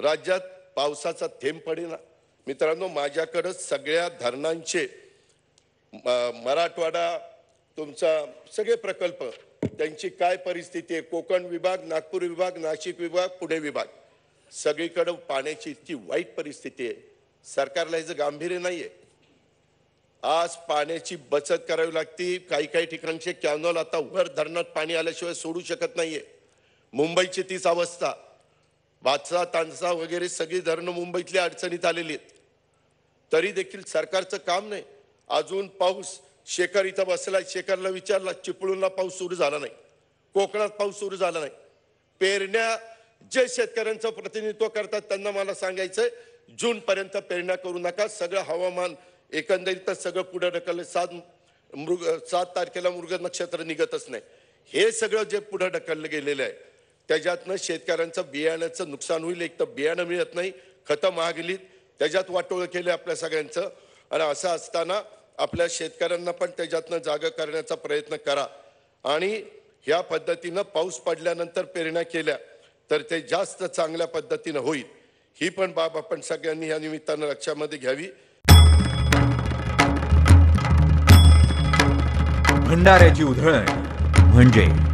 राज्यात पावसाचा थेंब पडेना मित्रांनो माझ्याकडं सगळ्या धरणांचे मराठवाडा तुमचा सगळे प्रकल्प त्यांची काय परिस्थिती आहे कोकण विभाग नागपूर विभाग नाशिक विभाग पुणे विभाग सगळीकडं पाण्याची इतकी वाईट परिस्थिती आहे सरकारला याचं गांभीर्य नाही आहे आज पाण्याची बचत करावी लागती काही काही ठिकाणचे कॅनॉल आता वर धरणात पाणी आल्याशिवाय सोडू शकत नाहीये मुंबईची तीच अवस्था वाचा तांसा वगैरे सगळी धरणं मुंबईतल्या अडचणीत आलेली आहेत तरी देखील सरकारचं काम नाही अजून पाऊस शेखर इथं बसला शेखरला विचारला चिपळूणला पाऊस सुरू झाला नाही कोकणात पाऊस सुरू झाला नाही पेरण्या जे शेतकऱ्यांचं प्रतिनिधित्व करतात त्यांना मला सांगायचंय जूनपर्यंत पेरण्या करू नका सगळं हवामान एकंदरीत सगळं पुढे ढकललं सात मृग सात तारखेला मृग नक्षत्र निघतच नाही हे सगळं जे पुढे ढकललं गेलेलं आहे त्याच्यातनं शेतकऱ्यांचं बियाण्याचं नुकसान होईल एक तर बियाणं मिळत नाही खतं महागलीत त्याच्यात वाटोळ केले आपल्या सगळ्यांचं आणि असं असताना आपल्या शेतकऱ्यांना पण त्याच्यातनं जागं करण्याचा प्रयत्न करा आणि ह्या पद्धतीनं पाऊस पडल्यानंतर पेरण्या केल्या तर ते जास्त चांगल्या पद्धतीनं होईल ही पण बाब आपण सगळ्यांनी या निमित्तानं लक्षामध्ये घ्यावी भंडाऱ्याची उधळण म्हणजे